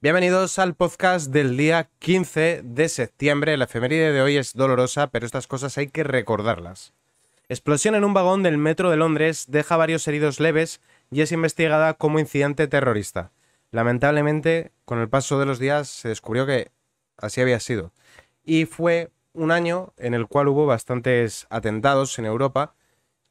Bienvenidos al podcast del día 15 de septiembre. La efeméride de hoy es dolorosa, pero estas cosas hay que recordarlas. Explosión en un vagón del metro de Londres deja varios heridos leves y es investigada como incidente terrorista. Lamentablemente, con el paso de los días se descubrió que así había sido. Y fue un año en el cual hubo bastantes atentados en Europa.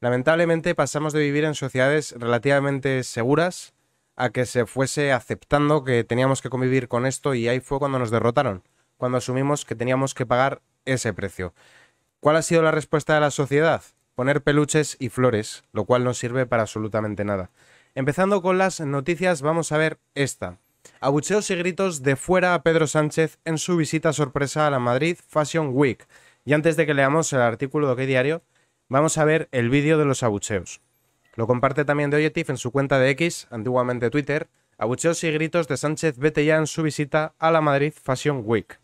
Lamentablemente pasamos de vivir en sociedades relativamente seguras a que se fuese aceptando que teníamos que convivir con esto y ahí fue cuando nos derrotaron, cuando asumimos que teníamos que pagar ese precio. ¿Cuál ha sido la respuesta de la sociedad? Poner peluches y flores, lo cual no sirve para absolutamente nada. Empezando con las noticias, vamos a ver esta. Abucheos y gritos de fuera a Pedro Sánchez en su visita sorpresa a la Madrid Fashion Week. Y antes de que leamos el artículo de qué Diario, vamos a ver el vídeo de los abucheos. Lo comparte también de Oyetif en su cuenta de X, antiguamente Twitter, abucheos y gritos de Sánchez vete en su visita a la Madrid Fashion Week.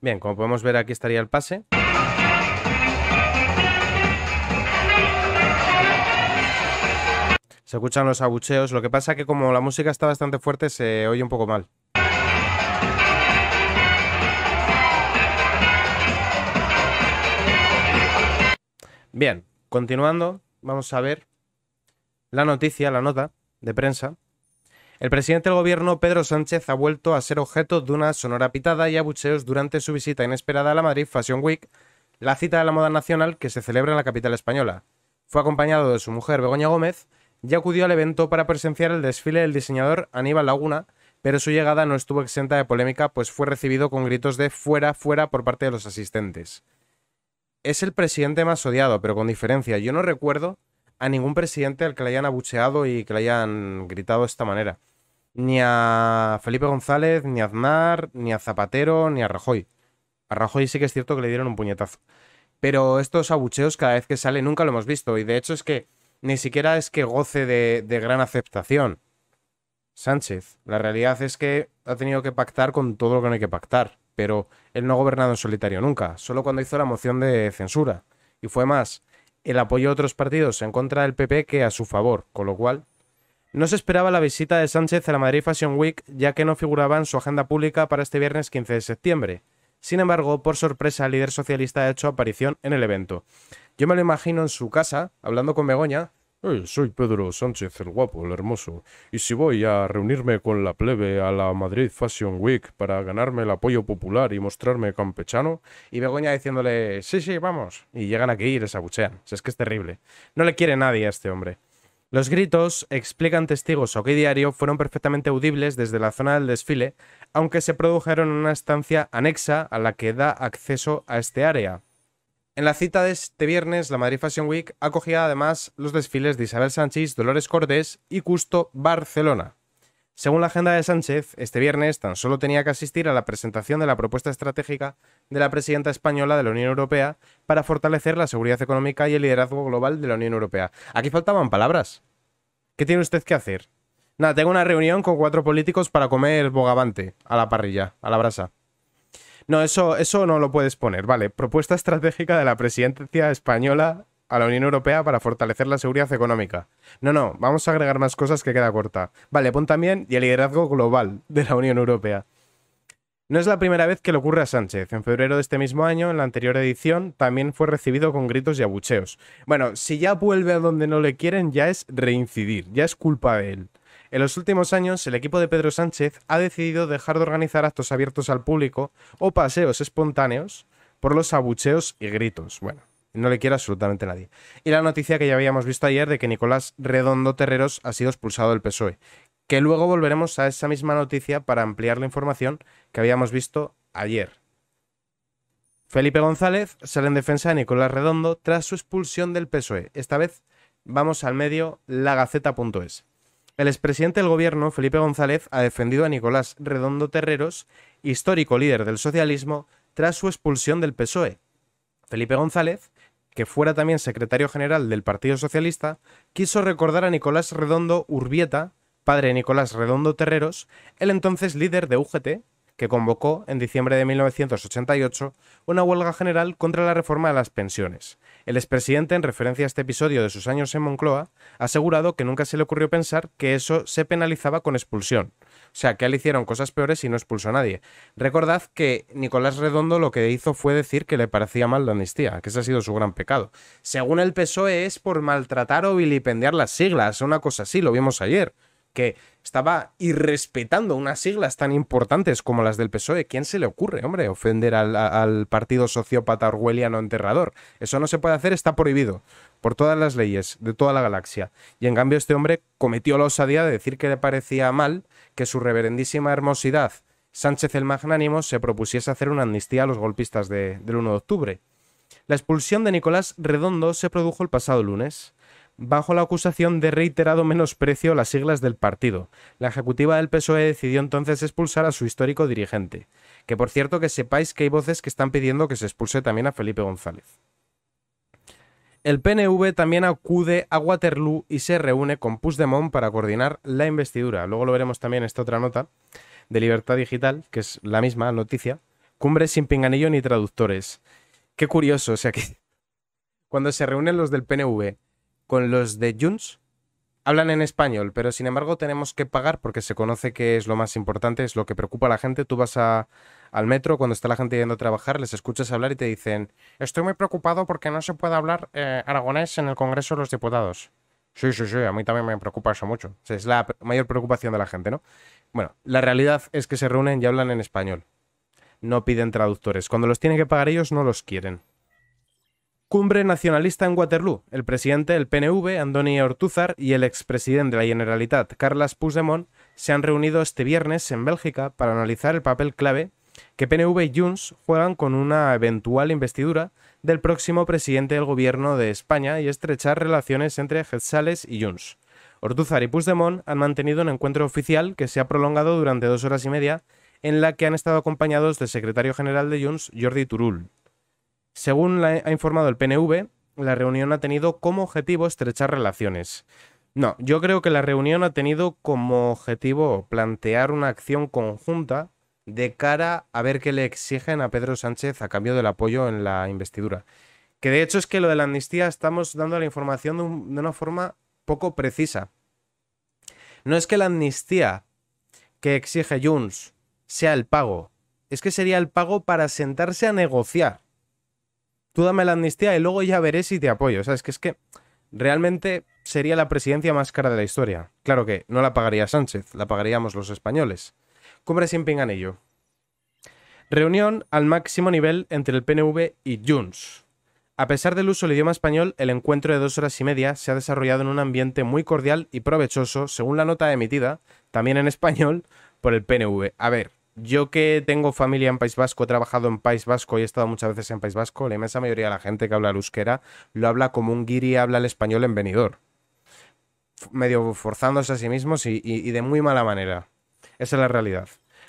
Bien, como podemos ver aquí estaría el pase. Se escuchan los abucheos, lo que pasa que como la música está bastante fuerte se oye un poco mal. Bien, continuando, vamos a ver la noticia, la nota de prensa. El presidente del gobierno, Pedro Sánchez, ha vuelto a ser objeto de una sonora pitada y abucheos durante su visita inesperada a la Madrid Fashion Week, la cita de la moda nacional que se celebra en la capital española. Fue acompañado de su mujer, Begoña Gómez, y acudió al evento para presenciar el desfile del diseñador Aníbal Laguna, pero su llegada no estuvo exenta de polémica, pues fue recibido con gritos de fuera, fuera por parte de los asistentes es el presidente más odiado, pero con diferencia. Yo no recuerdo a ningún presidente al que le hayan abucheado y que le hayan gritado de esta manera. Ni a Felipe González, ni a Aznar, ni a Zapatero, ni a Rajoy. A Rajoy sí que es cierto que le dieron un puñetazo. Pero estos abucheos cada vez que sale nunca lo hemos visto. Y de hecho es que ni siquiera es que goce de, gran aceptación. Sánchez. La realidad es que ha tenido que pactar con todo lo que no hay que pactar pero él no ha gobernado en solitario nunca, solo cuando hizo la moción de censura. Y fue más el apoyo de otros partidos en contra del PP que a su favor, con lo cual no se esperaba la visita de Sánchez a la Madrid Fashion Week, ya que no figuraba en su agenda pública para este viernes 15 de septiembre. Sin embargo, por sorpresa, el líder socialista ha hecho aparición en el evento. Yo me lo imagino en su casa, hablando con Begoña, soy Pedro Sánchez el guapo, el hermoso, y si voy a reunirme con la plebe a la Madrid Fashion Week para ganarme el apoyo popular y mostrarme campechano, y Begoña diciéndole, sí, sí, vamos, y llegan aquí y les abuchean. es que es terrible. No le quiere nadie a este hombre. Los gritos, explican testigos o que diario, fueron perfectamente audibles desde la zona del desfile, aunque se produjeron en una estancia anexa a la que da acceso a este área, en la cita de este viernes, la Madrid Fashion Week acogía además los desfiles de Isabel Sánchez, Dolores Cortés y Custo Barcelona. Según la agenda de Sánchez, este viernes tan solo tenía que asistir a la presentación de la propuesta estratégica de la presidenta española de la Unión Europea para fortalecer la seguridad económica y el liderazgo global de la Unión Europea. Aquí faltaban palabras. ¿Qué tiene usted que hacer? Nada, tengo una reunión con cuatro políticos para comer bogavante a la parrilla, a la brasa. No, eso, eso no lo puedes poner. Vale, propuesta estratégica de la presidencia española a la Unión Europea para fortalecer la seguridad económica. No, no, vamos a agregar más cosas que queda corta. Vale, pon también y el liderazgo global de la Unión Europea. No es la primera vez que le ocurre a Sánchez. En febrero de este mismo año, en la anterior edición, también fue recibido con gritos y abucheos. Bueno, si ya vuelve a donde no le quieren, ya es reincidir, ya es culpa de él. En los últimos años, el equipo de Pedro Sánchez ha decidido dejar de organizar actos abiertos al público o paseos espontáneos por los abucheos y gritos. Bueno, no le quiere absolutamente nadie. Y la noticia que ya habíamos visto ayer de que Nicolás Redondo Terreros ha sido expulsado del PSOE, que luego volveremos a esa misma noticia para ampliar la información que habíamos visto ayer. Felipe González sale en defensa de Nicolás Redondo tras su expulsión del PSOE. Esta vez vamos al medio lagaceta.es. El expresidente del gobierno, Felipe González, ha defendido a Nicolás Redondo Terreros, histórico líder del socialismo, tras su expulsión del PSOE. Felipe González, que fuera también secretario general del Partido Socialista, quiso recordar a Nicolás Redondo Urbieta, padre de Nicolás Redondo Terreros, el entonces líder de UGT, que convocó en diciembre de 1988 una huelga general contra la reforma de las pensiones. El expresidente, en referencia a este episodio de sus años en Moncloa, ha asegurado que nunca se le ocurrió pensar que eso se penalizaba con expulsión. O sea, que él hicieron cosas peores y no expulsó a nadie. Recordad que Nicolás Redondo lo que hizo fue decir que le parecía mal la amnistía, que ese ha sido su gran pecado. Según el PSOE es por maltratar o vilipendiar las siglas, una cosa así, lo vimos ayer que estaba irrespetando unas siglas tan importantes como las del PSOE. ¿Quién se le ocurre, hombre, ofender al, partido sociópata orwelliano enterrador? Eso no se puede hacer, está prohibido por todas las leyes de toda la galaxia. Y en cambio este hombre cometió la osadía de decir que le parecía mal que su reverendísima hermosidad, Sánchez el Magnánimo, se propusiese hacer una amnistía a los golpistas del 1 de octubre. La expulsión de Nicolás Redondo se produjo el pasado lunes bajo la acusación de reiterado menosprecio a las siglas del partido. La ejecutiva del PSOE decidió entonces expulsar a su histórico dirigente, que por cierto que sepáis que hay voces que están pidiendo que se expulse también a Felipe González. El PNV también acude a Waterloo y se reúne con Puigdemont para coordinar la investidura. Luego lo veremos también en esta otra nota de Libertad Digital, que es la misma noticia. Cumbre sin pinganillo ni traductores. Qué curioso, o sea que cuando se reúnen los del PNV con los de Junts. Hablan en español, pero sin embargo tenemos que pagar porque se conoce que es lo más importante, es lo que preocupa a la gente. Tú vas al metro cuando está la gente yendo a trabajar, les escuchas hablar y te dicen, estoy muy preocupado porque no se puede hablar eh, aragonés en el Congreso de los Diputados. Sí, sí, sí, a mí también me preocupa eso mucho. es la mayor preocupación de la gente, ¿no? Bueno, la realidad es que se reúnen y hablan en español. No piden traductores. Cuando los tienen que pagar ellos, no los quieren. Cumbre nacionalista en Waterloo. El presidente del PNV, Andoni Ortuzar, y el expresidente de la Generalitat, Carles Puigdemont, se han reunido este viernes en Bélgica para analizar el papel clave que PNV y Junts juegan con una eventual investidura del próximo presidente del gobierno de España y estrechar relaciones entre Getsales y Junts. Ortuzar y Puigdemont han mantenido un encuentro oficial que se ha prolongado durante dos horas y media, en la que han estado acompañados del secretario general de Junts, Jordi Turul. Según ha informado el PNV, la reunión ha tenido como objetivo estrechar relaciones. No, yo creo que la reunión ha tenido como objetivo plantear una acción conjunta de cara a ver qué le exigen a Pedro Sánchez a cambio del apoyo en la investidura. Que de hecho es que lo de la amnistía estamos dando la información de, de una forma poco precisa. No es que la amnistía que exige Junts sea el pago, es que sería el pago para sentarse a negociar tú dame la amnistía y luego ya veré si te apoyo. ¿Sabes que es que realmente sería la presidencia más cara de la historia. Claro que no la pagaría Sánchez, la pagaríamos los españoles. Cumbre sin pinganillo. Reunión al máximo nivel entre el PNV y Junts. A pesar del uso del idioma español, el encuentro de dos horas y media se ha desarrollado en un ambiente muy cordial y provechoso, según la nota emitida, también en español, por el PNV. A ver, yo que tengo familia en País Vasco, he trabajado en País Vasco y he estado muchas veces en País Vasco, la inmensa mayoría de la gente que habla el euskera lo habla como un guiri habla el español en venidor. Medio forzándose a sí mismos y, de muy mala manera. Esa es la realidad.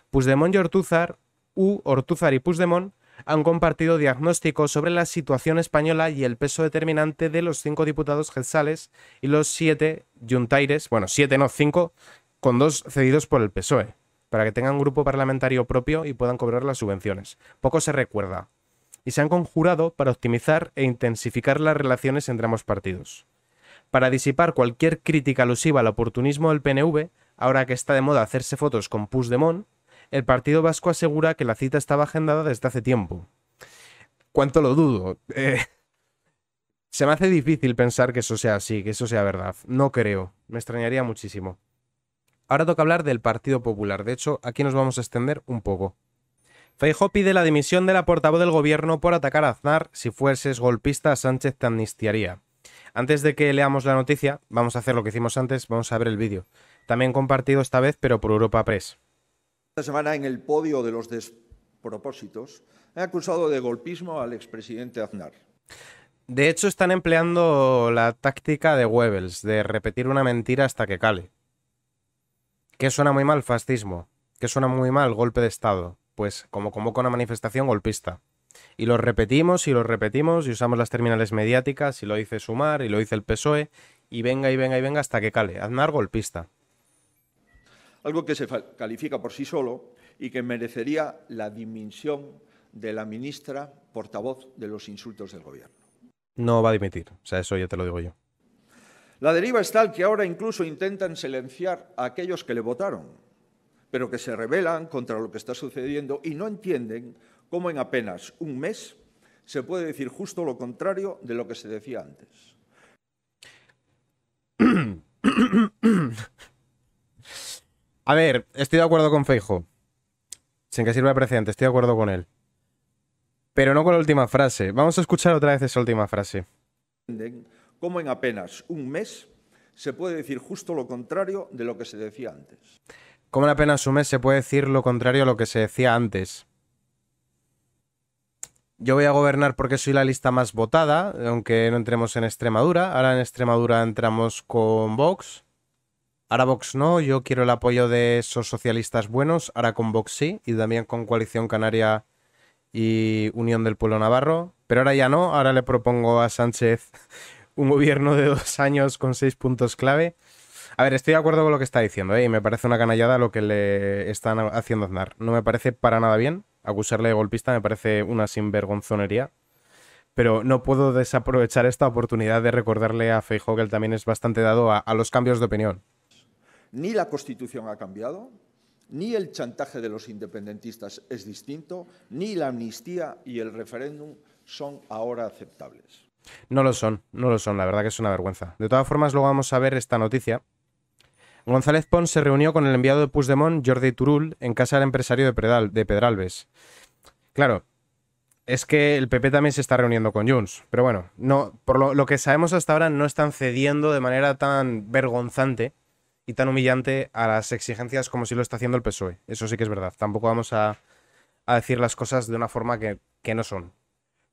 Pusdemón y Ortúzar, U, Ortúzar y Pusdemón, han compartido diagnósticos sobre la situación española y el peso determinante de los cinco diputados gelsales y los siete yuntaires, bueno, siete no, cinco, con dos cedidos por el PSOE para que tengan un grupo parlamentario propio y puedan cobrar las subvenciones. Poco se recuerda. Y se han conjurado para optimizar e intensificar las relaciones entre ambos partidos. Para disipar cualquier crítica alusiva al oportunismo del PNV, ahora que está de moda hacerse fotos con Puigdemont, el Partido Vasco asegura que la cita estaba agendada desde hace tiempo. ¿Cuánto lo dudo? Eh, se me hace difícil pensar que eso sea así, que eso sea verdad. No creo. Me extrañaría muchísimo. Ahora toca hablar del Partido Popular. De hecho, aquí nos vamos a extender un poco. Feijó pide la dimisión de la portavoz del gobierno por atacar a Aznar. Si fueses golpista, Sánchez te amnistiaría. Antes de que leamos la noticia, vamos a hacer lo que hicimos antes, vamos a ver el vídeo. También compartido esta vez, pero por Europa Press. Esta semana en el podio de los despropósitos, he acusado de golpismo al expresidente Aznar. De hecho, están empleando la táctica de Wevels, de repetir una mentira hasta que cale. ¿Qué suena muy mal? Fascismo. ¿Qué suena muy mal? Golpe de Estado. Pues como con una manifestación golpista. Y lo repetimos y lo repetimos y usamos las terminales mediáticas y lo dice Sumar y lo dice el PSOE y venga y venga y venga hasta que cale. Aznar golpista. Algo que se califica por sí solo y que merecería la dimisión de la ministra portavoz de los insultos del gobierno. No va a dimitir, o sea, eso ya te lo digo yo. La deriva es tal que ahora incluso intentan silenciar a aquellos que le votaron, pero que se rebelan contra lo que está sucediendo y no entienden cómo en apenas un mes se puede decir justo lo contrario de lo que se decía antes. A ver, estoy de acuerdo con Feijo. Sin que sirva de precedente, estoy de acuerdo con él. Pero no con la última frase. Vamos a escuchar otra vez esa última frase cómo en apenas un mes se puede decir justo lo contrario de lo que se decía antes. ¿Cómo en apenas un mes se puede decir lo contrario a lo que se decía antes? Yo voy a gobernar porque soy la lista más votada, aunque no entremos en Extremadura. Ahora en Extremadura entramos con Vox. Ahora Vox no, yo quiero el apoyo de esos socialistas buenos. Ahora con Vox sí, y también con Coalición Canaria y Unión del Pueblo Navarro. Pero ahora ya no, ahora le propongo a Sánchez un gobierno de dos años con seis puntos clave. A ver, estoy de acuerdo con lo que está diciendo, ¿eh? y me parece una canallada lo que le están haciendo Aznar. No me parece para nada bien. Acusarle de golpista me parece una sinvergonzonería. Pero no puedo desaprovechar esta oportunidad de recordarle a Feijóo que él también es bastante dado a los cambios de opinión. Ni la Constitución ha cambiado, ni el chantaje de los independentistas es distinto, ni la amnistía y el referéndum son ahora aceptables. No lo son, no lo son, la verdad que es una vergüenza. De todas formas, luego vamos a ver esta noticia. González Pons se reunió con el enviado de Puigdemont, Jordi Turul, en casa del empresario de, Pedralbes. Claro, es que el PP también se está reuniendo con Junts, pero bueno, no, por lo, que sabemos hasta ahora no están cediendo de manera tan vergonzante y tan humillante a las exigencias como si lo está haciendo el PSOE. Eso sí que es verdad. Tampoco vamos a, decir las cosas de una forma que no son.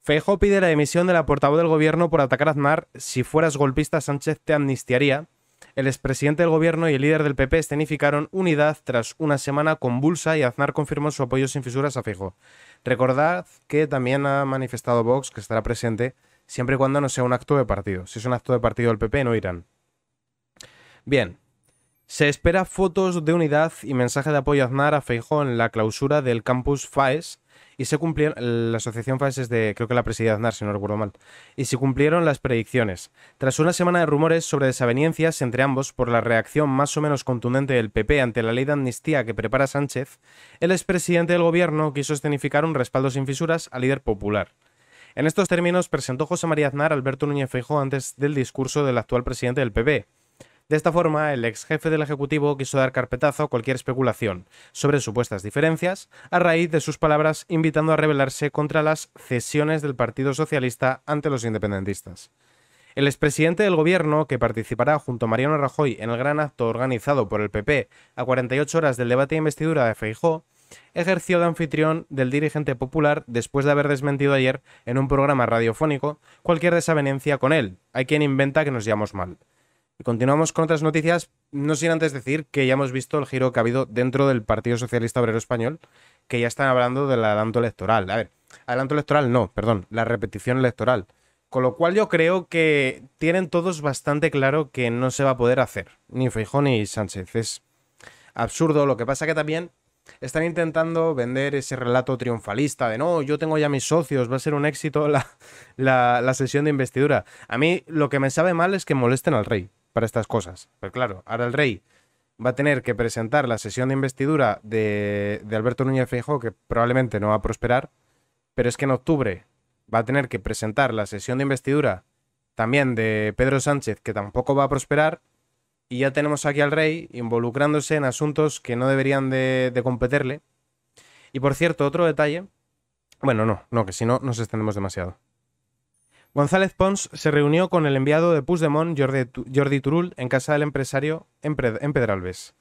Feijó pide la emisión de la portavoz del gobierno por atacar a Aznar. Si fueras golpista, Sánchez te amnistiaría. El expresidente del gobierno y el líder del PP escenificaron unidad tras una semana convulsa y Aznar confirmó su apoyo sin fisuras a Feijó. Recordad que también ha manifestado Vox que estará presente siempre y cuando no sea un acto de partido. Si es un acto de partido del PP, no irán. Bien. Se espera fotos de unidad y mensaje de apoyo a Aznar a Feijó en la clausura del campus FAES y se cumplieron, la asociación de, creo que la si no recuerdo mal, y se cumplieron las predicciones. Tras una semana de rumores sobre desavenencias entre ambos por la reacción más o menos contundente del PP ante la ley de amnistía que prepara Sánchez, el expresidente del gobierno quiso escenificar un respaldo sin fisuras al líder popular. En estos términos presentó José María Aznar Alberto Núñez Feijóo antes del discurso del actual presidente del PP, de esta forma, el ex jefe del Ejecutivo quiso dar carpetazo a cualquier especulación sobre supuestas diferencias a raíz de sus palabras invitando a rebelarse contra las cesiones del Partido Socialista ante los independentistas. El expresidente del gobierno, que participará junto a Mariano Rajoy en el gran acto organizado por el PP a 48 horas del debate de investidura de Feijó, ejerció de anfitrión del dirigente popular después de haber desmentido ayer en un programa radiofónico cualquier desavenencia con él, hay quien inventa que nos llamamos mal. Y continuamos con otras noticias, no sin antes decir que ya hemos visto el giro que ha habido dentro del Partido Socialista Obrero Español, que ya están hablando del adelanto electoral. A ver, adelanto electoral no, perdón, la repetición electoral. Con lo cual yo creo que tienen todos bastante claro que no se va a poder hacer, ni Feijón ni Sánchez. Es absurdo, lo que pasa que también están intentando vender ese relato triunfalista de no, yo tengo ya mis socios, va a ser un éxito la, sesión de investidura. A mí lo que me sabe mal es que molesten al rey para estas cosas. Pero claro, ahora el rey va a tener que presentar la sesión de investidura de, Alberto Núñez Feijóo, que probablemente no va a prosperar, pero es que en octubre va a tener que presentar la sesión de investidura también de Pedro Sánchez, que tampoco va a prosperar, y ya tenemos aquí al rey involucrándose en asuntos que no deberían de, de competirle. Y por cierto, otro detalle, bueno, no, no, que si no nos extendemos demasiado. González Pons se reunió con el enviado de Puigdemont, Jordi, Turul, en casa del empresario en, Pedralbes.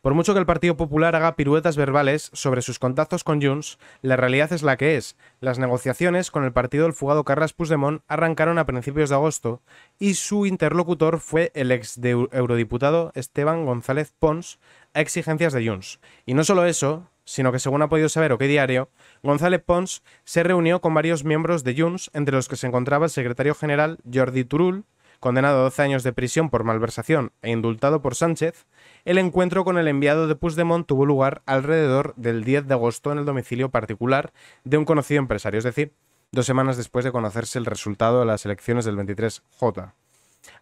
Por mucho que el Partido Popular haga piruetas verbales sobre sus contactos con Junts, la realidad es la que es. Las negociaciones con el partido del fugado Carles Puigdemont arrancaron a principios de agosto y su interlocutor fue el ex eurodiputado Esteban González Pons a exigencias de Junts. Y no solo eso, sino que según ha podido saber o qué Diario, González Pons se reunió con varios miembros de Junts, entre los que se encontraba el secretario general Jordi Turul, condenado a 12 años de prisión por malversación e indultado por Sánchez, el encuentro con el enviado de Puigdemont tuvo lugar alrededor del 10 de agosto en el domicilio particular de un conocido empresario, es decir, dos semanas después de conocerse el resultado de las elecciones del 23J.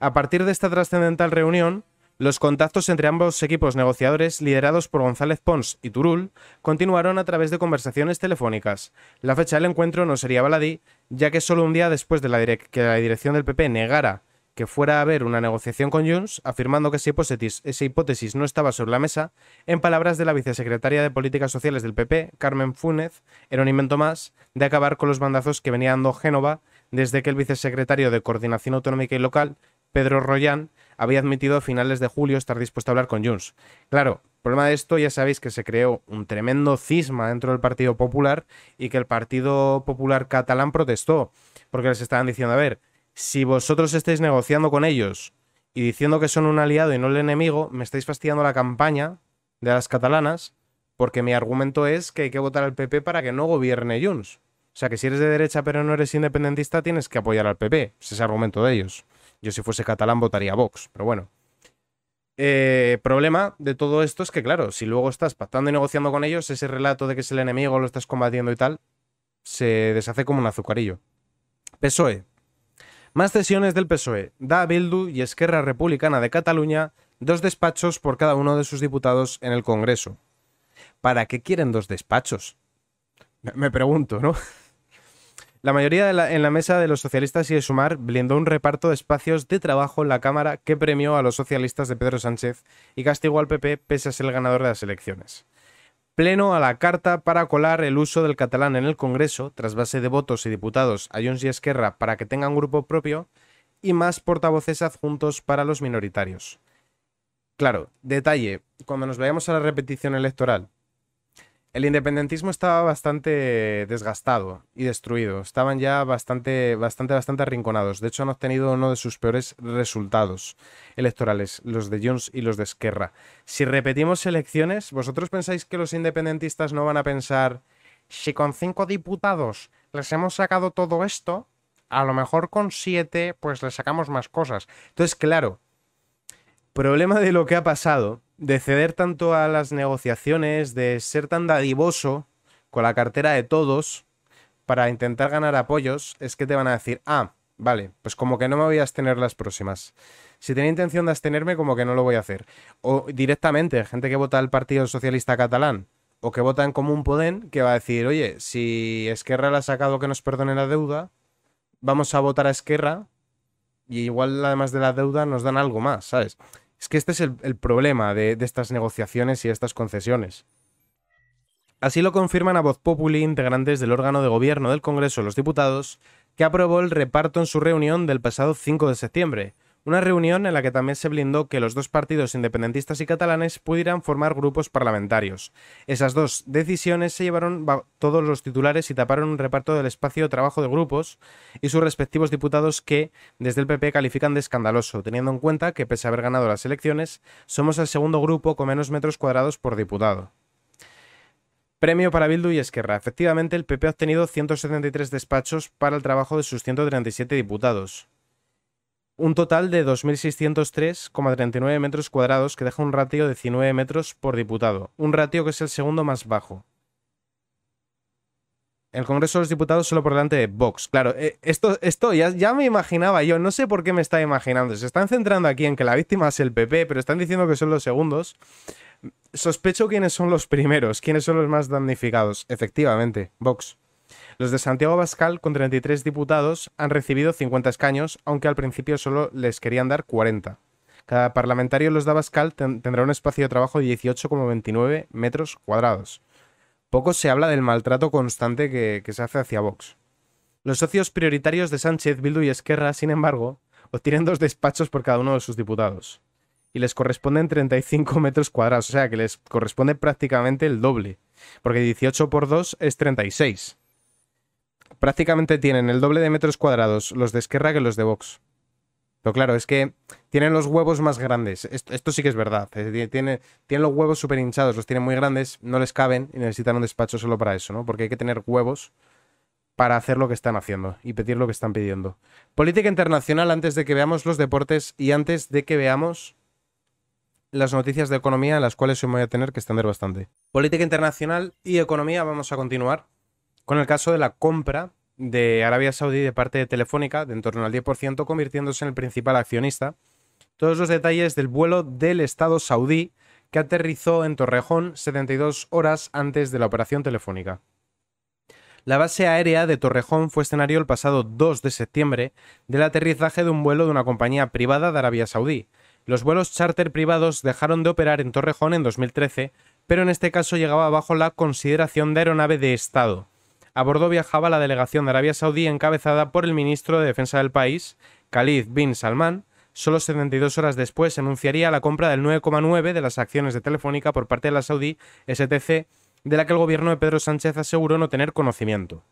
A partir de esta trascendental reunión, los contactos entre ambos equipos negociadores, liderados por González Pons y Turul, continuaron a través de conversaciones telefónicas. La fecha del encuentro no sería baladí, ya que solo un día después de que la dirección del PP negara que fuera a haber una negociación con Junts, afirmando que esa hipótesis, esa hipótesis, no estaba sobre la mesa, en palabras de la vicesecretaria de Políticas Sociales del PP, Carmen Fúnez, era un invento más de acabar con los bandazos que venía dando Génova desde que el vicesecretario de Coordinación Autonómica y Local, Pedro Royán, había admitido a finales de julio estar dispuesto a hablar con Junts. Claro, problema de esto ya sabéis que se creó un tremendo cisma dentro del Partido Popular y que el Partido Popular catalán protestó porque les estaban diciendo, a ver, si vosotros estáis negociando con ellos y diciendo que son un aliado y no el enemigo, me estáis fastidiando la campaña de las catalanas porque mi argumento es que hay que votar al PP para que no gobierne Junts. O sea que si eres de derecha pero no eres independentista, tienes que apoyar al PP. Es el argumento de ellos. Yo si fuese catalán votaría Vox, pero bueno. Eh, problema de todo esto es que, claro, si luego estás pactando y negociando con ellos, ese relato de que es el enemigo, lo estás combatiendo y tal, se deshace como un azucarillo. PSOE. Más sesiones del PSOE. Da a Bildu y Esquerra Republicana de Cataluña dos despachos por cada uno de sus diputados en el Congreso. ¿Para qué quieren dos despachos? Me pregunto, ¿no? La mayoría en la mesa de los socialistas y de Sumar blindó un reparto de espacios de trabajo en la Cámara que premió a los socialistas de Pedro Sánchez y castigó al PP pese a ser el ganador de las elecciones. Pleno a la carta para colar el uso del catalán en el Congreso, tras base de votos y diputados a Junts y Esquerra para que tengan grupo propio, y más portavoces adjuntos para los minoritarios. Claro, detalle, cuando nos vayamos a la repetición electoral, el independentismo estaba bastante desgastado y destruido. Estaban ya bastante, bastante, bastante arrinconados. De hecho, han obtenido uno de sus peores resultados electorales, los de Jones y los de Esquerra. Si repetimos elecciones, ¿vosotros pensáis que los independentistas no van a pensar si con cinco diputados les hemos sacado todo esto? A lo mejor con siete, pues les sacamos más cosas. Entonces, claro, Problema de lo que ha pasado, de ceder tanto a las negociaciones, de ser tan dadivoso con la cartera de todos para intentar ganar apoyos, es que te van a decir, ah, vale, pues como que no me voy a abstener las próximas. Si tenía intención de abstenerme, como que no lo voy a hacer. O directamente, gente que vota al Partido Socialista Catalán, o que vota en Común Podem, que va a decir, oye, si Esquerra le ha sacado que nos perdone la deuda, vamos a votar a Esquerra y igual además de la deuda nos dan algo más, ¿sabes? que este es el, problema de, estas negociaciones y estas concesiones. Así lo confirman a voz populi integrantes del órgano de gobierno del Congreso los Diputados, que aprobó el reparto en su reunión del pasado 5 de septiembre, una reunión en la que también se blindó que los dos partidos independentistas y catalanes pudieran formar grupos parlamentarios. Esas dos decisiones se llevaron todos los titulares y taparon un reparto del espacio de trabajo de grupos y sus respectivos diputados que desde el PP califican de escandaloso, teniendo en cuenta que pese a haber ganado las elecciones, somos el segundo grupo con menos metros cuadrados por diputado. Premio para Bildu y Esquerra. Efectivamente, el PP ha obtenido 173 despachos para el trabajo de sus 137 diputados un total de 2.603,39 metros cuadrados que deja un ratio de 19 metros por diputado, un ratio que es el segundo más bajo. El Congreso de los Diputados solo por delante de Vox. Claro, eh, esto, ya, ya, me imaginaba yo, no sé por qué me está imaginando. Se están centrando aquí en que la víctima es el PP, pero están diciendo que son los segundos. Sospecho quiénes son los primeros, quiénes son los más damnificados. Efectivamente, Vox. Los de Santiago Bascal, con 33 diputados, han recibido 50 escaños, aunque al principio solo les querían dar 40. Cada parlamentario los de Abascal tendrá un espacio de trabajo de 18,29 metros cuadrados. Poco se habla del maltrato constante que, que se hace hacia Vox. Los socios prioritarios de Sánchez, Bildu y Esquerra, sin embargo, obtienen dos despachos por cada uno de sus diputados. Y les corresponden 35 metros cuadrados, o sea que les corresponde prácticamente el doble, porque 18 por 2 es 36 prácticamente tienen el doble de metros cuadrados los de Esquerra que los de Vox. Pero claro, es que tienen los huevos más grandes. Esto, sí que es verdad. Eh, tienen, los huevos súper hinchados, los tienen muy grandes, no les caben y necesitan un despacho solo para eso, ¿no? Porque hay que tener huevos para hacer lo que están haciendo y pedir lo que están pidiendo. Política internacional antes de que veamos los deportes y antes de que veamos las noticias de economía, las cuales hoy me voy a tener que extender bastante. Política internacional y economía vamos a continuar con el caso de la compra de Arabia Saudí de parte de Telefónica de en torno al 10%, convirtiéndose en el principal accionista. Todos los detalles del vuelo del Estado saudí que aterrizó en Torrejón 72 horas antes de la operación telefónica. La base aérea de Torrejón fue escenario el pasado 2 de septiembre del aterrizaje de un vuelo de una compañía privada de Arabia Saudí. Los vuelos charter privados dejaron de operar en Torrejón en 2013, pero en este caso llegaba bajo la consideración de aeronave de Estado a bordo viajaba la delegación de Arabia Saudí encabezada por el ministro de Defensa del país, Khalid bin Salman. Solo 72 horas después se anunciaría la compra del 9,9 de las acciones de Telefónica por parte de la Saudí STC, de la que el gobierno de Pedro Sánchez aseguró no tener conocimiento.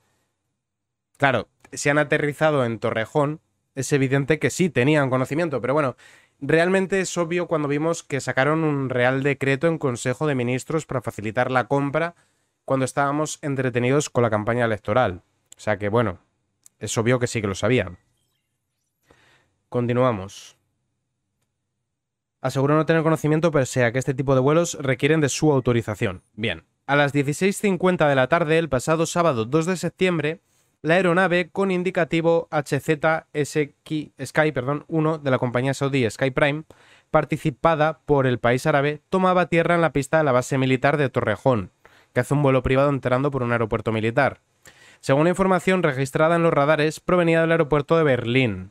Claro, si han aterrizado en Torrejón, es evidente que sí tenían conocimiento, pero bueno, realmente es obvio cuando vimos que sacaron un real decreto en Consejo de Ministros para facilitar la compra cuando estábamos entretenidos con la campaña electoral. O sea que, bueno, es obvio que sí que lo sabían. Continuamos. Aseguro no tener conocimiento, pero sea que este tipo de vuelos requieren de su autorización. Bien. A las 16.50 de la tarde, el pasado sábado 2 de septiembre, la aeronave con indicativo Sky perdón, 1 de la compañía saudí Sky Prime, participada por el país árabe, tomaba tierra en la pista de la base militar de Torrejón, que hace un vuelo privado entrando por un aeropuerto militar. Según la información registrada en los radares, provenía del aeropuerto de Berlín.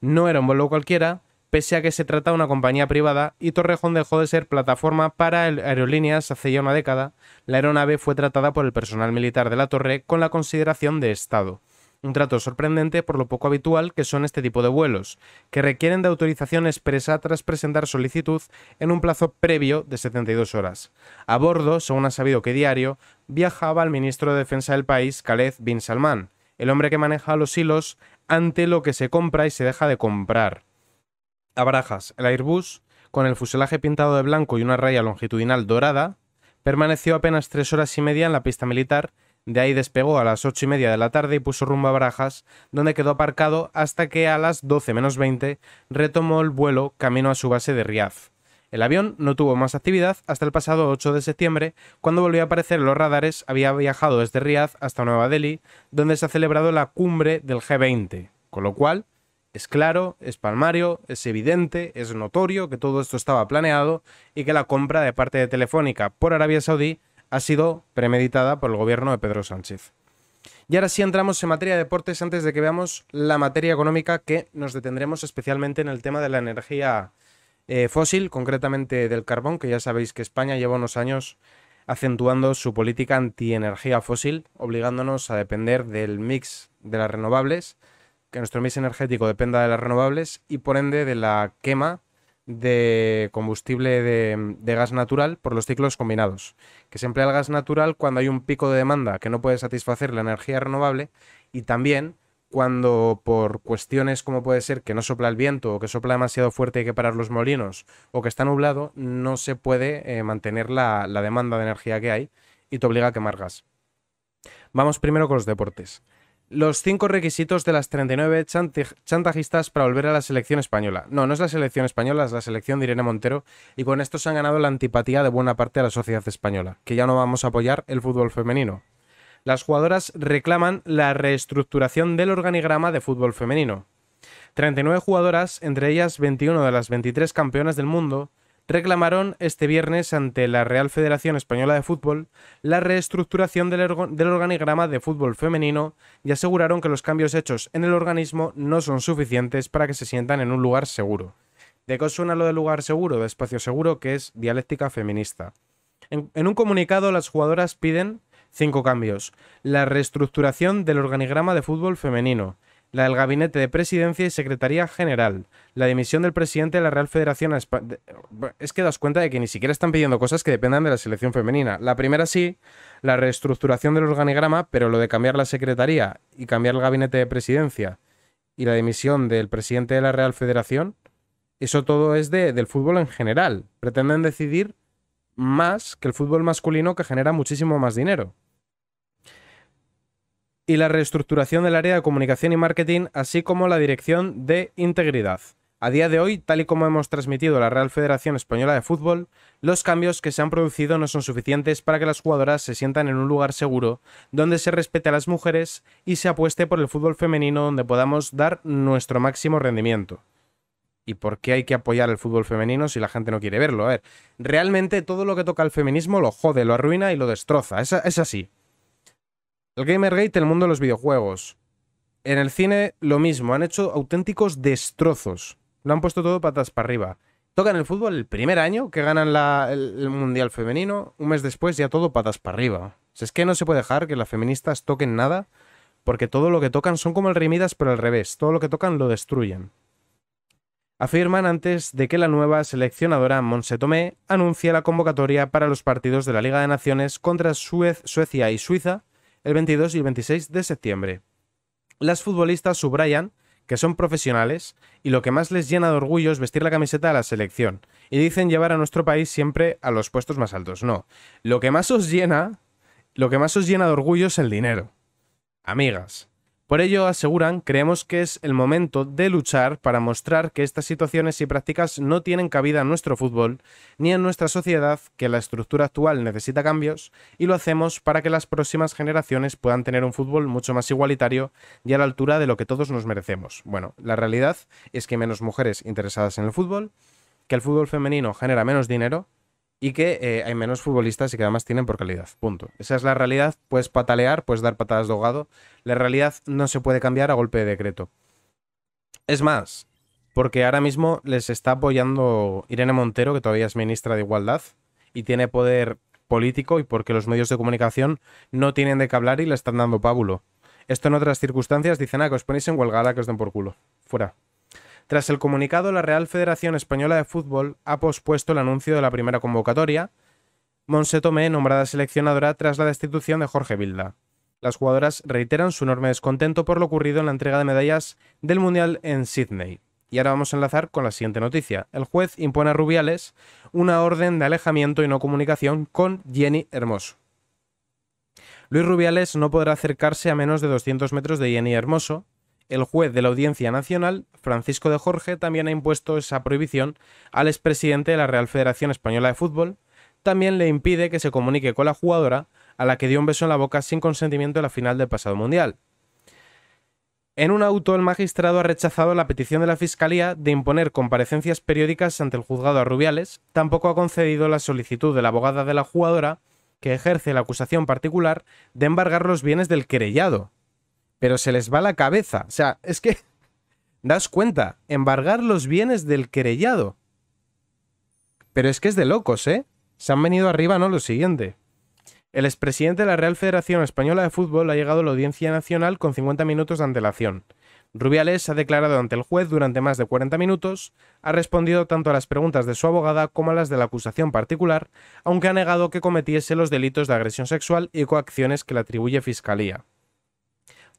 No era un vuelo cualquiera, pese a que se trata de una compañía privada y Torrejón dejó de ser plataforma para aerolíneas hace ya una década, la aeronave fue tratada por el personal militar de la torre con la consideración de Estado un trato sorprendente por lo poco habitual que son este tipo de vuelos, que requieren de autorización expresa tras presentar solicitud en un plazo previo de 72 horas. A bordo, según ha sabido que diario, viajaba el ministro de Defensa del país, Khaled bin Salman, el hombre que maneja los hilos ante lo que se compra y se deja de comprar. A Barajas, el Airbus, con el fuselaje pintado de blanco y una raya longitudinal dorada, permaneció apenas tres horas y media en la pista militar de ahí despegó a las 8 y media de la tarde y puso rumbo a Barajas, donde quedó aparcado hasta que a las 12 menos 20 retomó el vuelo camino a su base de Riad. El avión no tuvo más actividad hasta el pasado 8 de septiembre, cuando volvió a aparecer en los radares, había viajado desde Riad hasta Nueva Delhi, donde se ha celebrado la cumbre del G20, con lo cual es claro, es palmario, es evidente, es notorio que todo esto estaba planeado y que la compra de parte de Telefónica por Arabia Saudí ha sido premeditada por el gobierno de Pedro Sánchez. Y ahora sí entramos en materia de deportes antes de que veamos la materia económica que nos detendremos especialmente en el tema de la energía eh, fósil, concretamente del carbón, que ya sabéis que España lleva unos años acentuando su política antienergía fósil, obligándonos a depender del mix de las renovables, que nuestro mix energético dependa de las renovables y por ende de la quema de combustible de, gas natural por los ciclos combinados, que se emplea el gas natural cuando hay un pico de demanda que no puede satisfacer la energía renovable y también cuando por cuestiones como puede ser que no sopla el viento o que sopla demasiado fuerte y hay que parar los molinos o que está nublado, no se puede eh, mantener la demanda de energía que hay y te obliga a quemar gas. Vamos primero con los deportes. Los cinco requisitos de las 39 chantajistas para volver a la selección española. No, no es la selección española, es la selección de Irene Montero. Y con esto se han ganado la antipatía de buena parte de la sociedad española, que ya no vamos a apoyar el fútbol femenino. Las jugadoras reclaman la reestructuración del organigrama de fútbol femenino. 39 jugadoras, entre ellas 21 de las 23 campeonas del mundo, reclamaron este viernes ante la Real Federación Española de Fútbol la reestructuración del, organigrama de fútbol femenino y aseguraron que los cambios hechos en el organismo no son suficientes para que se sientan en un lugar seguro. ¿De qué suena lo de lugar seguro, de espacio seguro, que es dialéctica feminista? en un comunicado las jugadoras piden cinco cambios. La reestructuración del organigrama de fútbol femenino, la del Gabinete de Presidencia y Secretaría General, la dimisión del presidente de la Real Federación Es que das cuenta de que ni siquiera están pidiendo cosas que dependan de la selección femenina. La primera sí, la reestructuración del organigrama, pero lo de cambiar la secretaría y cambiar el Gabinete de Presidencia y la dimisión del presidente de la Real Federación, eso todo es de, del fútbol en general. Pretenden decidir más que el fútbol masculino que genera muchísimo más dinero y la reestructuración del área de comunicación y marketing, así como la dirección de integridad. A día de hoy, tal y como hemos transmitido la Real Federación Española de Fútbol, los cambios que se han producido no son suficientes para que las jugadoras se sientan en un lugar seguro, donde se respete a las mujeres y se apueste por el fútbol femenino donde podamos dar nuestro máximo rendimiento. ¿Y por qué hay que apoyar el fútbol femenino si la gente no quiere verlo? A ver, realmente todo lo que toca el feminismo lo jode, lo arruina y lo destroza. Es, es así. El Gamergate, el mundo de los videojuegos. En el cine, lo mismo. Han hecho auténticos destrozos. Lo han puesto todo patas para arriba. Tocan el fútbol el primer año que ganan el, Mundial Femenino. Un mes después ya todo patas para arriba. Si es que no se puede dejar que las feministas toquen nada porque todo lo que tocan son como el Rimidas pero al revés. Todo lo que tocan lo destruyen. Afirman antes de que la nueva seleccionadora Monse Tomé anuncie la convocatoria para los partidos de la Liga de Naciones contra Suez, Suecia y Suiza el 22 y el 26 de septiembre. Las futbolistas subrayan que son profesionales y lo que más les llena de orgullo es vestir la camiseta de la selección y dicen llevar a nuestro país siempre a los puestos más altos. No, lo que más os llena, lo que más os llena de orgullo es el dinero. Amigas, por ello, aseguran, creemos que es el momento de luchar para mostrar que estas situaciones y prácticas no tienen cabida en nuestro fútbol ni en nuestra sociedad, que la estructura actual necesita cambios, y lo hacemos para que las próximas generaciones puedan tener un fútbol mucho más igualitario y a la altura de lo que todos nos merecemos. Bueno, la realidad es que menos mujeres interesadas en el fútbol, que el fútbol femenino genera menos dinero, y que eh, hay menos futbolistas y que además tienen por calidad. Punto. Esa es la realidad. Puedes patalear, puedes dar patadas de La realidad no se puede cambiar a golpe de decreto. Es más, porque ahora mismo les está apoyando Irene Montero, que todavía es ministra de Igualdad y tiene poder político y porque los medios de comunicación no tienen de qué hablar y le están dando pábulo. Esto en otras circunstancias dicen, ah, que os ponéis en huelga, que os den por culo. Fuera. Tras el comunicado, la Real Federación Española de Fútbol ha pospuesto el anuncio de la primera convocatoria, Monse Tomé nombrada seleccionadora tras la destitución de Jorge Vilda. Las jugadoras reiteran su enorme descontento por lo ocurrido en la entrega de medallas del Mundial en Sydney. Y ahora vamos a enlazar con la siguiente noticia. El juez impone a Rubiales una orden de alejamiento y no comunicación con Jenny Hermoso. Luis Rubiales no podrá acercarse a menos de 200 metros de Jenny Hermoso, el juez de la Audiencia Nacional, Francisco de Jorge, también ha impuesto esa prohibición al expresidente de la Real Federación Española de Fútbol. También le impide que se comunique con la jugadora a la que dio un beso en la boca sin consentimiento en la final del pasado Mundial. En un auto, el magistrado ha rechazado la petición de la Fiscalía de imponer comparecencias periódicas ante el juzgado a Rubiales, tampoco ha concedido la solicitud de la abogada de la jugadora, que ejerce la acusación particular, de embargar los bienes del querellado, pero se les va la cabeza. O sea, es que, das cuenta, embargar los bienes del querellado. Pero es que es de locos, ¿eh? Se han venido arriba, ¿no? Lo siguiente. El expresidente de la Real Federación Española de Fútbol ha llegado a la Audiencia Nacional con 50 minutos de antelación. Rubiales ha declarado ante el juez durante más de 40 minutos, ha respondido tanto a las preguntas de su abogada como a las de la acusación particular, aunque ha negado que cometiese los delitos de agresión sexual y coacciones que le atribuye Fiscalía.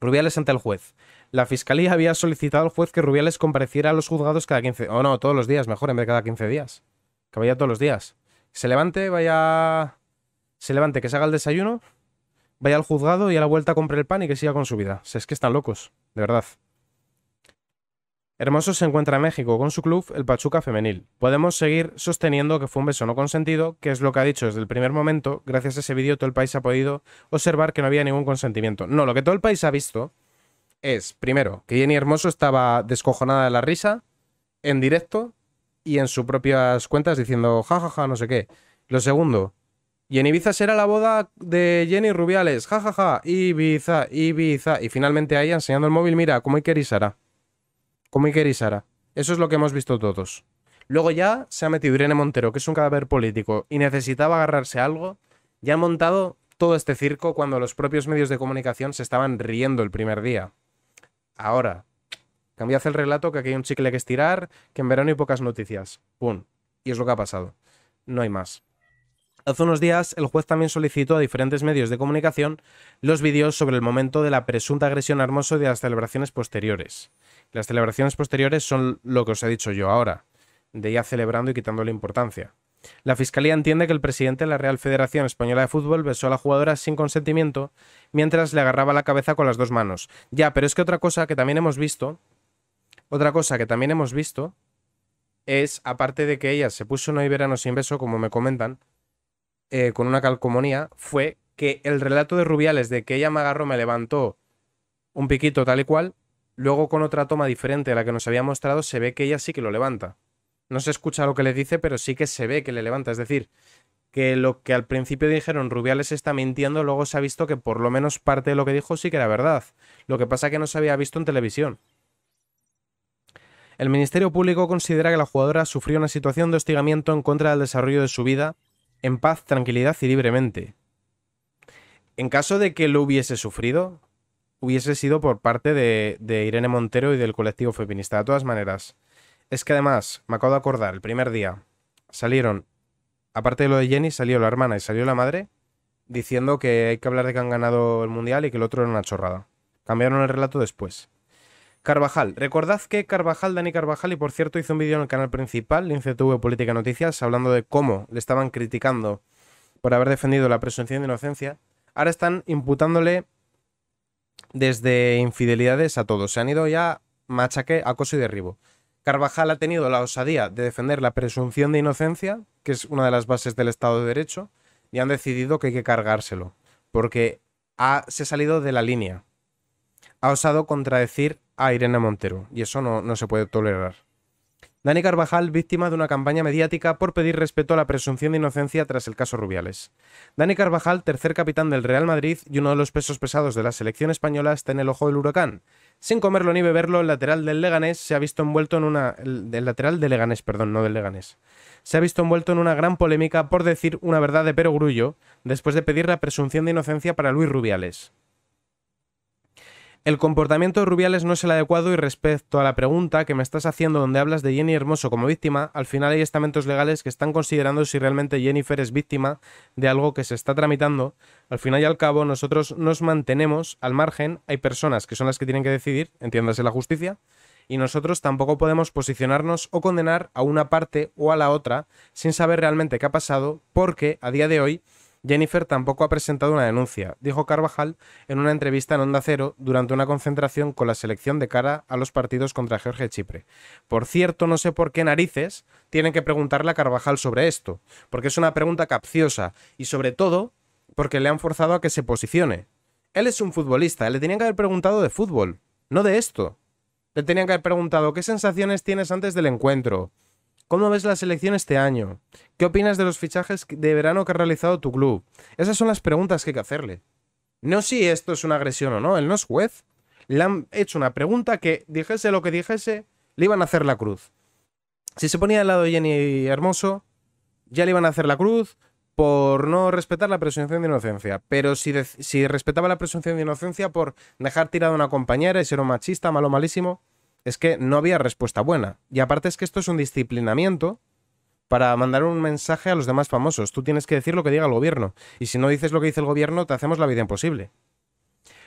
Rubiales ante el juez. La fiscalía había solicitado al juez que Rubiales compareciera a los juzgados cada 15 O oh, no, todos los días, mejor, en vez de cada 15 días. Que vaya todos los días. se levante, vaya. Se levante, que se haga el desayuno, vaya al juzgado y a la vuelta compre el pan y que siga con su vida. es que están locos, de verdad. Hermoso se encuentra en México con su club, el Pachuca Femenil. Podemos seguir sosteniendo que fue un beso no consentido, que es lo que ha dicho desde el primer momento. Gracias a ese vídeo todo el país ha podido observar que no había ningún consentimiento. No, lo que todo el país ha visto es, primero, que Jenny Hermoso estaba descojonada de la risa en directo y en sus propias cuentas diciendo jajaja, ja, ja, no sé qué. Lo segundo, Jenny Ibiza será la boda de Jenny Rubiales, jajaja, ja, ja, Ibiza, Ibiza. Y finalmente ahí enseñando el móvil, mira, cómo hay que Sara como Iker y Sara. Eso es lo que hemos visto todos. Luego ya se ha metido Irene Montero, que es un cadáver político y necesitaba agarrarse algo, y ha montado todo este circo cuando los propios medios de comunicación se estaban riendo el primer día. Ahora, cambiad el relato que aquí hay un chicle que estirar, que en verano hay pocas noticias. ¡Pum! Y es lo que ha pasado. No hay más. Hace unos días, el juez también solicitó a diferentes medios de comunicación los vídeos sobre el momento de la presunta agresión a Hermoso y de las celebraciones posteriores. Las celebraciones posteriores son lo que os he dicho yo ahora, de ya celebrando y quitándole importancia. La Fiscalía entiende que el presidente de la Real Federación Española de Fútbol besó a la jugadora sin consentimiento mientras le agarraba la cabeza con las dos manos. Ya, pero es que otra cosa que también hemos visto, otra cosa que también hemos visto es, aparte de que ella se puso no y verano sin beso, como me comentan, eh, con una calcomonía, fue que el relato de Rubiales de que ella me agarró, me levantó un piquito tal y cual, Luego con otra toma diferente a la que nos había mostrado se ve que ella sí que lo levanta. No se escucha lo que le dice, pero sí que se ve que le levanta. Es decir, que lo que al principio dijeron Rubiales está mintiendo, luego se ha visto que por lo menos parte de lo que dijo sí que era verdad. Lo que pasa es que no se había visto en televisión. El Ministerio Público considera que la jugadora sufrió una situación de hostigamiento en contra del desarrollo de su vida, en paz, tranquilidad y libremente. En caso de que lo hubiese sufrido, hubiese sido por parte de, Irene Montero y del colectivo feminista. De todas maneras, es que además, me acabo de acordar, el primer día salieron, aparte de lo de Jenny, salió la hermana y salió la madre diciendo que hay que hablar de que han ganado el mundial y que el otro era una chorrada. Cambiaron el relato después. Carvajal. Recordad que Carvajal, Dani Carvajal, y por cierto hizo un vídeo en el canal principal, INCTV Política Noticias, hablando de cómo le estaban criticando por haber defendido la presunción de inocencia. Ahora están imputándole desde infidelidades a todos Se han ido ya machaque, acoso y derribo. Carvajal ha tenido la osadía de defender la presunción de inocencia, que es una de las bases del Estado de Derecho, y han decidido que hay que cargárselo, porque ha, se ha salido de la línea. Ha osado contradecir a Irene Montero, y eso no se puede tolerar. Dani Carvajal, víctima de una campaña mediática por pedir respeto a la presunción de inocencia tras el caso Rubiales. Dani Carvajal, tercer capitán del Real Madrid y uno de los pesos pesados de la selección española, está en el ojo del huracán. Sin comerlo ni beberlo, el lateral del Leganés se ha visto envuelto en una el lateral del perdón, no del Se ha visto envuelto en una gran polémica por decir una verdad de pero grullo después de pedir la presunción de inocencia para Luis Rubiales. El comportamiento de Rubiales no es el adecuado y respecto a la pregunta que me estás haciendo donde hablas de Jenny Hermoso como víctima, al final hay estamentos legales que están considerando si realmente Jennifer es víctima de algo que se está tramitando. Al final y al cabo nosotros nos mantenemos al margen, hay personas que son las que tienen que decidir, entiéndase la justicia, y nosotros tampoco podemos posicionarnos o condenar a una parte o a la otra sin saber realmente qué ha pasado porque a día de hoy Jennifer tampoco ha presentado una denuncia, dijo Carvajal en una entrevista en Onda Cero durante una concentración con la selección de cara a los partidos contra Jorge Chipre. Por cierto, no sé por qué narices tienen que preguntarle a Carvajal sobre esto, porque es una pregunta capciosa y sobre todo porque le han forzado a que se posicione. Él es un futbolista, le tenían que haber preguntado de fútbol, no de esto. Le tenían que haber preguntado qué sensaciones tienes antes del encuentro, ¿Cómo ves la selección este año? ¿Qué opinas de los fichajes de verano que ha realizado tu club? Esas son las preguntas que hay que hacerle. No si esto es una agresión o no, él no es juez. Le han hecho una pregunta que, dijese lo que dijese, le iban a hacer la cruz. Si se ponía al lado Jenny Hermoso, ya le iban a hacer la cruz por no respetar la presunción de inocencia. Pero si, si respetaba la presunción de inocencia por dejar tirada a una compañera y ser un machista, malo, malísimo, es que no había respuesta buena. Y aparte es que esto es un disciplinamiento para mandar un mensaje a los demás famosos. Tú tienes que decir lo que diga el gobierno. Y si no dices lo que dice el gobierno, te hacemos la vida imposible.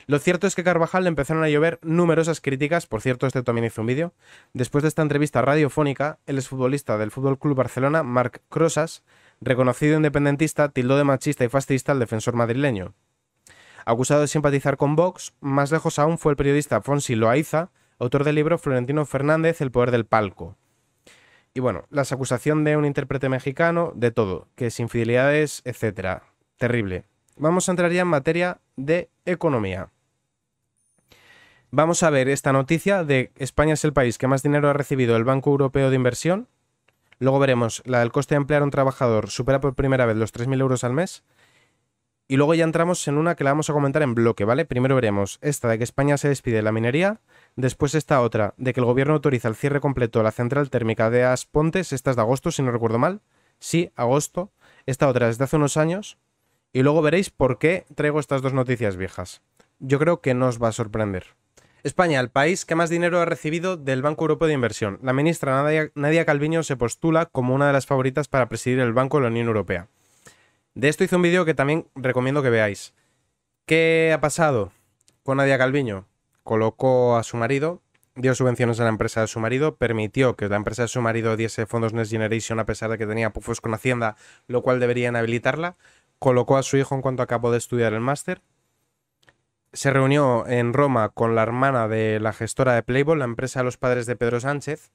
Lo cierto es que Carvajal le empezaron a llover numerosas críticas, por cierto, este también hizo un vídeo. Después de esta entrevista radiofónica, el exfutbolista del FC Club Barcelona, Marc Crosas, reconocido independentista, tildó de machista y fascista al defensor madrileño. Acusado de simpatizar con Vox, más lejos aún fue el periodista Fonsi Loaiza, autor del libro Florentino Fernández, El poder del palco. Y bueno, las acusación de un intérprete mexicano, de todo, que es infidelidades, etcétera. Terrible. Vamos a entrar ya en materia de economía. Vamos a ver esta noticia de España es el país que más dinero ha recibido el Banco Europeo de Inversión. Luego veremos la del coste de emplear a un trabajador supera por primera vez los 3.000 euros al mes. Y luego ya entramos en una que la vamos a comentar en bloque, ¿vale? Primero veremos esta de que España se despide de la minería. Después está otra, de que el gobierno autoriza el cierre completo de la central térmica de Aspontes, esta es de agosto, si no recuerdo mal. Sí, agosto. Esta otra es de hace unos años. Y luego veréis por qué traigo estas dos noticias viejas. Yo creo que no os va a sorprender. España, el país que más dinero ha recibido del Banco Europeo de Inversión. La ministra Nadia Calviño se postula como una de las favoritas para presidir el Banco de la Unión Europea. De esto hice un vídeo que también recomiendo que veáis. ¿Qué ha pasado con Nadia Calviño? colocó a su marido, dio subvenciones a la empresa de su marido, permitió que la empresa de su marido diese fondos Next Generation a pesar de que tenía pufos con Hacienda, lo cual deberían habilitarla. colocó a su hijo en cuanto acabó de estudiar el máster, se reunió en Roma con la hermana de la gestora de Playboy, la empresa de los padres de Pedro Sánchez,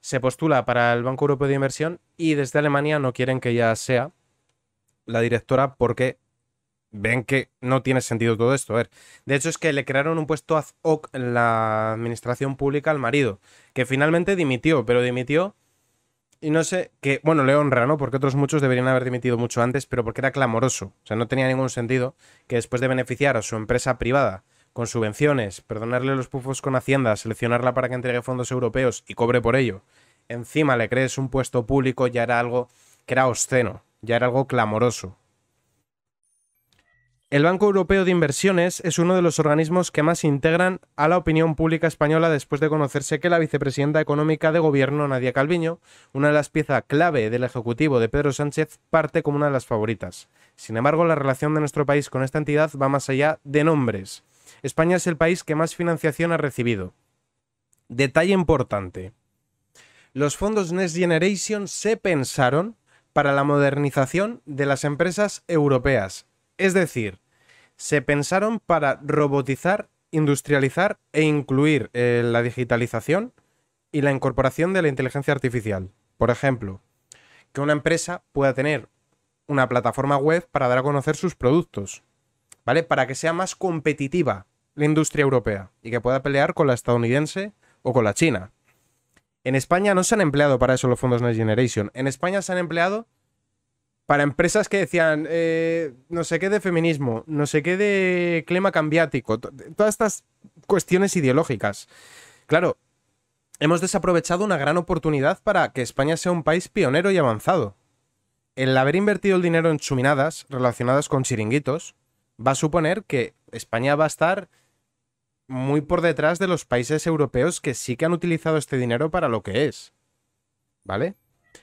se postula para el Banco Europeo de Inversión y desde Alemania no quieren que ella sea la directora porque ven que no tiene sentido todo esto. ver, de hecho es que le crearon un puesto ad hoc en la administración pública al marido, que finalmente dimitió, pero dimitió y no sé, que bueno, le honra, ¿no? Porque otros muchos deberían haber dimitido mucho antes, pero porque era clamoroso. O sea, no tenía ningún sentido que después de beneficiar a su empresa privada con subvenciones, perdonarle los pufos con Hacienda, seleccionarla para que entregue fondos europeos y cobre por ello, encima le crees un puesto público, ya era algo que era obsceno, ya era algo clamoroso. El Banco Europeo de Inversiones es uno de los organismos que más integran a la opinión pública española después de conocerse que la vicepresidenta económica de gobierno, Nadia Calviño, una de las piezas clave del Ejecutivo de Pedro Sánchez, parte como una de las favoritas. Sin embargo, la relación de nuestro país con esta entidad va más allá de nombres. España es el país que más financiación ha recibido. Detalle importante. Los fondos Next Generation se pensaron para la modernización de las empresas europeas es decir, se pensaron para robotizar, industrializar e incluir eh, la digitalización y la incorporación de la inteligencia artificial. Por ejemplo, que una empresa pueda tener una plataforma web para dar a conocer sus productos, ¿vale? Para que sea más competitiva la industria europea y que pueda pelear con la estadounidense o con la china. En España no se han empleado para eso los fondos Next Generation. En España se han empleado para empresas que decían eh, no sé qué de feminismo, no sé qué de clima cambiático, todas estas cuestiones ideológicas. Claro, hemos desaprovechado una gran oportunidad para que España sea un país pionero y avanzado. El haber invertido el dinero en chuminadas relacionadas con chiringuitos va a suponer que España va a estar muy por detrás de los países europeos que sí que han utilizado este dinero para lo que es. ¿Vale?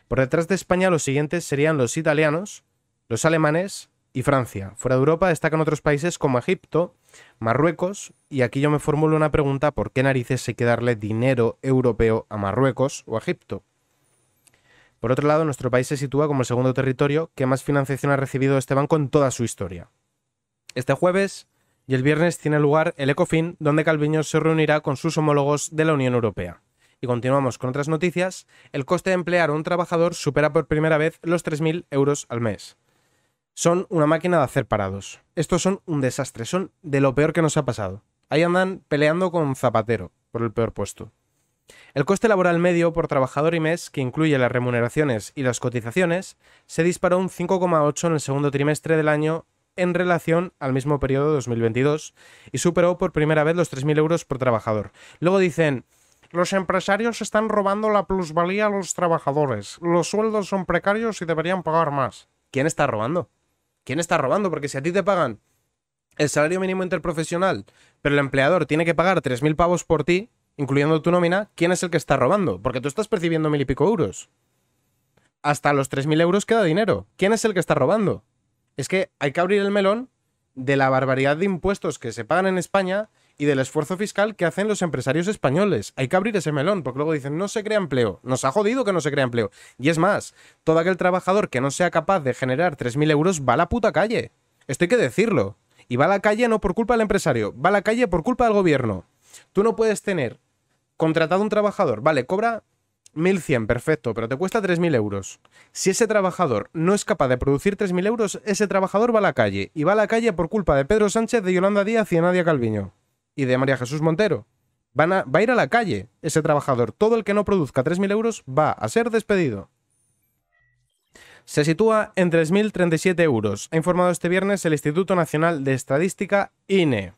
Por detrás de España los siguientes serían los italianos, los alemanes y Francia. Fuera de Europa destacan otros países como Egipto, Marruecos, y aquí yo me formulo una pregunta, ¿por qué narices hay que darle dinero europeo a Marruecos o a Egipto? Por otro lado, nuestro país se sitúa como el segundo territorio que más financiación ha recibido este banco en toda su historia. Este jueves y el viernes tiene lugar el ECOFIN, donde Calviño se reunirá con sus homólogos de la Unión Europea. Y continuamos con otras noticias. El coste de emplear a un trabajador supera por primera vez los 3.000 euros al mes. Son una máquina de hacer parados. Estos son un desastre, son de lo peor que nos ha pasado. Ahí andan peleando con Zapatero por el peor puesto. El coste laboral medio por trabajador y mes, que incluye las remuneraciones y las cotizaciones, se disparó un 5,8 en el segundo trimestre del año en relación al mismo periodo de 2022 y superó por primera vez los 3.000 euros por trabajador. Luego dicen, los empresarios están robando la plusvalía a los trabajadores. Los sueldos son precarios y deberían pagar más. ¿Quién está robando? ¿Quién está robando? Porque si a ti te pagan el salario mínimo interprofesional, pero el empleador tiene que pagar 3.000 pavos por ti, incluyendo tu nómina, ¿quién es el que está robando? Porque tú estás percibiendo mil y pico euros. Hasta los 3.000 euros queda dinero. ¿Quién es el que está robando? Es que hay que abrir el melón de la barbaridad de impuestos que se pagan en España y del esfuerzo fiscal que hacen los empresarios españoles. Hay que abrir ese melón, porque luego dicen, no se crea empleo. Nos ha jodido que no se crea empleo. Y es más, todo aquel trabajador que no sea capaz de generar 3.000 euros va a la puta calle. Esto hay que decirlo. Y va a la calle no por culpa del empresario, va a la calle por culpa del gobierno. Tú no puedes tener contratado un trabajador, vale, cobra 1.100, perfecto, pero te cuesta 3.000 euros. Si ese trabajador no es capaz de producir 3.000 euros, ese trabajador va a la calle. Y va a la calle por culpa de Pedro Sánchez, de Yolanda Díaz y de Nadia Calviño y de María Jesús Montero. va a ir a la calle ese trabajador. Todo el que no produzca 3.000 euros va a ser despedido. Se sitúa en 3.037 euros, ha informado este viernes el Instituto Nacional de Estadística INE.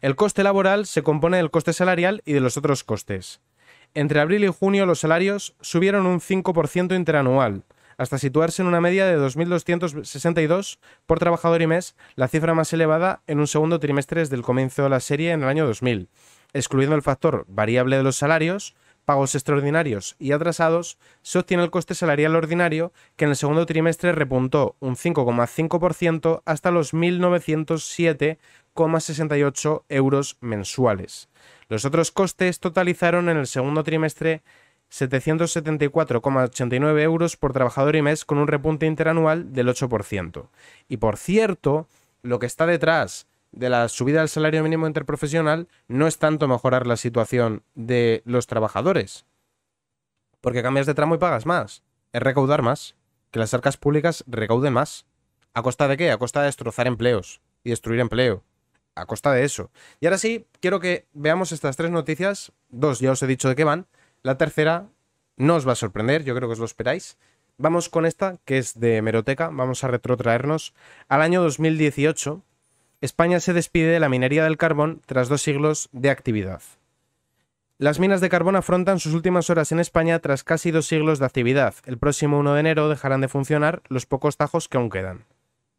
El coste laboral se compone del coste salarial y de los otros costes. Entre abril y junio los salarios subieron un 5% interanual, hasta situarse en una media de 2.262 por trabajador y mes, la cifra más elevada en un segundo trimestre desde el comienzo de la serie en el año 2000. Excluyendo el factor variable de los salarios, pagos extraordinarios y atrasados, se obtiene el coste salarial ordinario, que en el segundo trimestre repuntó un 5,5% hasta los 1.907,68 euros mensuales. Los otros costes totalizaron en el segundo trimestre 774,89 euros por trabajador y mes con un repunte interanual del 8%. Y por cierto, lo que está detrás de la subida del salario mínimo interprofesional no es tanto mejorar la situación de los trabajadores, porque cambias de tramo y pagas más, es recaudar más, que las arcas públicas recauden más. ¿A costa de qué? A costa de destrozar empleos y destruir empleo. A costa de eso. Y ahora sí, quiero que veamos estas tres noticias, dos ya os he dicho de qué van, la tercera no os va a sorprender, yo creo que os lo esperáis. Vamos con esta, que es de Meroteca, vamos a retrotraernos al año 2018. España se despide de la minería del carbón tras dos siglos de actividad. Las minas de carbón afrontan sus últimas horas en España tras casi dos siglos de actividad. El próximo 1 de enero dejarán de funcionar los pocos tajos que aún quedan.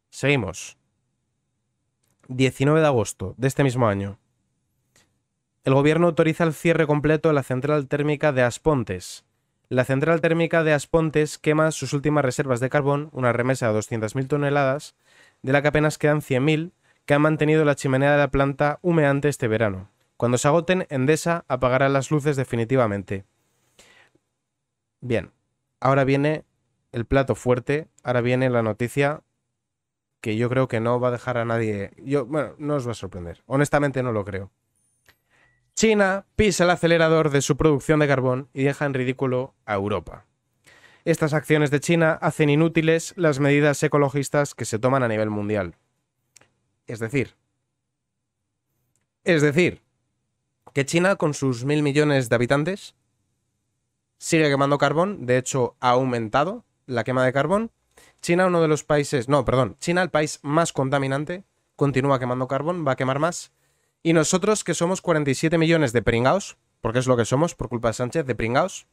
Seguimos. 19 de agosto de este mismo año el gobierno autoriza el cierre completo de la central térmica de Aspontes. La central térmica de Aspontes quema sus últimas reservas de carbón, una remesa de 200.000 toneladas, de la que apenas quedan 100.000, que han mantenido la chimenea de la planta humeante este verano. Cuando se agoten, Endesa apagará las luces definitivamente. Bien, ahora viene el plato fuerte, ahora viene la noticia que yo creo que no va a dejar a nadie. Yo, bueno, no os va a sorprender. Honestamente no lo creo. China pisa el acelerador de su producción de carbón y deja en ridículo a Europa. Estas acciones de China hacen inútiles las medidas ecologistas que se toman a nivel mundial. Es decir, es decir, que China con sus mil millones de habitantes sigue quemando carbón, de hecho ha aumentado la quema de carbón. China, uno de los países, no, perdón, China, el país más contaminante, continúa quemando carbón, va a quemar más y nosotros, que somos 47 millones de pringaos, porque es lo que somos por culpa de Sánchez, de pringaos,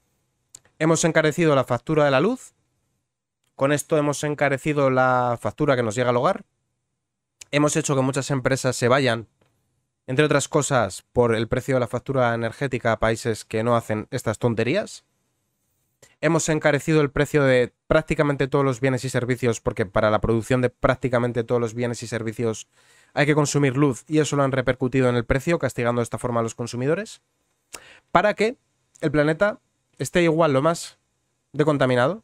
hemos encarecido la factura de la luz. Con esto hemos encarecido la factura que nos llega al hogar. Hemos hecho que muchas empresas se vayan, entre otras cosas, por el precio de la factura energética a países que no hacen estas tonterías. Hemos encarecido el precio de prácticamente todos los bienes y servicios, porque para la producción de prácticamente todos los bienes y servicios hay que consumir luz y eso lo han repercutido en el precio, castigando de esta forma a los consumidores, para que el planeta esté igual lo más de contaminado.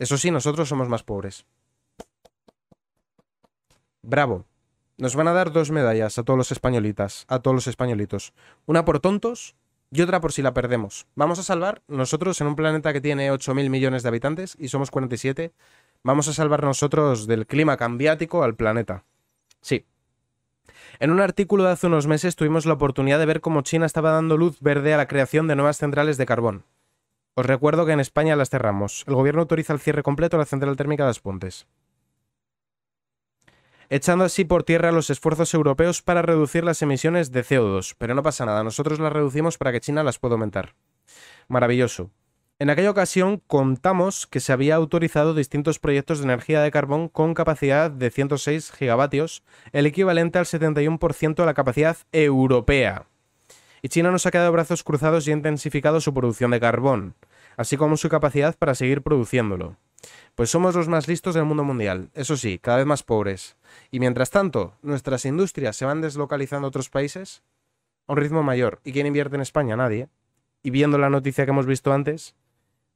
Eso sí, nosotros somos más pobres. Bravo. Nos van a dar dos medallas a todos los españolitas, a todos los españolitos. Una por tontos y otra por si la perdemos. Vamos a salvar nosotros en un planeta que tiene 8.000 millones de habitantes y somos 47. Vamos a salvar nosotros del clima cambiático al planeta. Sí, en un artículo de hace unos meses tuvimos la oportunidad de ver cómo China estaba dando luz verde a la creación de nuevas centrales de carbón. Os recuerdo que en España las cerramos. El gobierno autoriza el cierre completo de la central térmica de Las Pontes. Echando así por tierra los esfuerzos europeos para reducir las emisiones de CO2. Pero no pasa nada, nosotros las reducimos para que China las pueda aumentar. Maravilloso. En aquella ocasión contamos que se había autorizado distintos proyectos de energía de carbón con capacidad de 106 gigavatios, el equivalente al 71% de la capacidad europea. Y China nos ha quedado brazos cruzados y ha intensificado su producción de carbón, así como su capacidad para seguir produciéndolo. Pues somos los más listos del mundo mundial, eso sí, cada vez más pobres. Y mientras tanto, nuestras industrias se van deslocalizando a otros países a un ritmo mayor. ¿Y quién invierte en España? Nadie. Y viendo la noticia que hemos visto antes,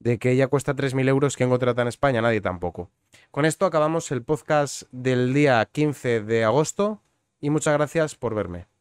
de que ella cuesta 3.000 euros, ¿quién trata en España? Nadie tampoco. Con esto acabamos el podcast del día 15 de agosto y muchas gracias por verme.